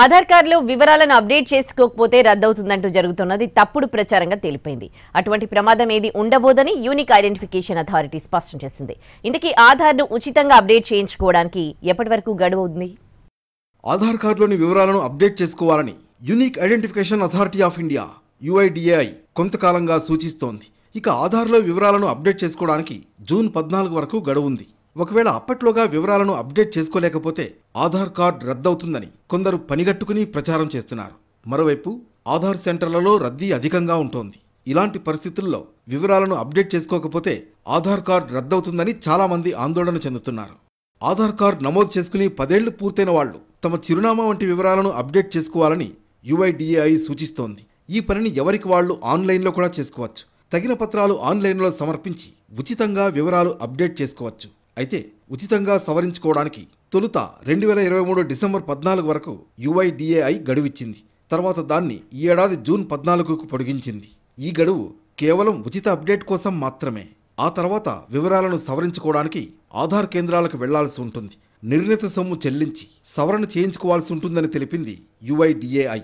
ఆధార్ కార్డులో వివరాలను అప్డేట్ చేసుకోకపోతే రద్దవుతుందంటూ జరుగుతున్నది తప్పుడు ప్రచారంగా తెలిపింది అటువంటి ప్రమాదం ఏది ఉండబోదని యూనిక్ ఐడెంటిఫికేషన్ అథారిటీ స్పష్టం చేసింది ఇంతకీ ఆధార్ను ఉచితంగా అప్డేట్ చేయించుకోవడానికి ఎప్పటి వరకు గడువుంది ఆధార్ కార్డులోని వివరాలను అప్డేట్ చేసుకోవాలని unique identification authority of India UIDAI కొంతకాలంగా సూచిస్తోంది ఇక ఆధార్లో వివరాలను అప్డేట్ చేసుకోవడానికి జూన్ పద్నాలుగు వరకు గడువుంది ఒకవేళ అప్పట్లోగా వివరాలను అప్డేట్ చేసుకోలేకపోతే ఆధార్ కార్డ్ రద్దవుతుందని కొందరు పనిగట్టుకుని ప్రచారం చేస్తున్నారు మరోవైపు ఆధార్ సెంటర్లలో రద్దీ అధికంగా ఉంటోంది ఇలాంటి పరిస్థితుల్లో వివరాలను అప్డేట్ చేసుకోకపోతే ఆధార్ కార్డు రద్దవుతుందని చాలామంది ఆందోళన చెందుతున్నారు ఆధార్ కార్డ్ నమోదు చేసుకుని పదేళ్లు పూర్తయిన వాళ్ళు తమ చిరునామా వంటి వివరాలను అప్డేట్ చేసుకోవాలని యుఐడిఏఐ సూచిస్తోంది ఈ పనిని ఎవరికి వాళ్ళు ఆన్లైన్లో కూడా చేసుకోవచ్చు తగిన పత్రాలు ఆన్లైన్లో సమర్పించి ఉచితంగా వివరాలు అప్డేట్ చేసుకోవచ్చు అయితే ఉచితంగా సవరించుకోవడానికి తొలుత రెండు వేల ఇరవై మూడు డిసెంబర్ పద్నాలుగు వరకు యుఐడిఏఐ గడువిచ్చింది తర్వాత దాన్ని ఈ ఏడాది జూన్ పద్నాలుగుకు పొడిగించింది ఈ గడువు కేవలం ఉచిత అప్డేట్ కోసం మాత్రమే ఆ తర్వాత వివరాలను సవరించుకోవడానికి ఆధార్ కేంద్రాలకు వెళ్లాల్సి ఉంటుంది నిర్ణీత సొమ్ము చెల్లించి సవరణ చేయించుకోవాల్సి ఉంటుందని తెలిపింది యుఐడిఏఐ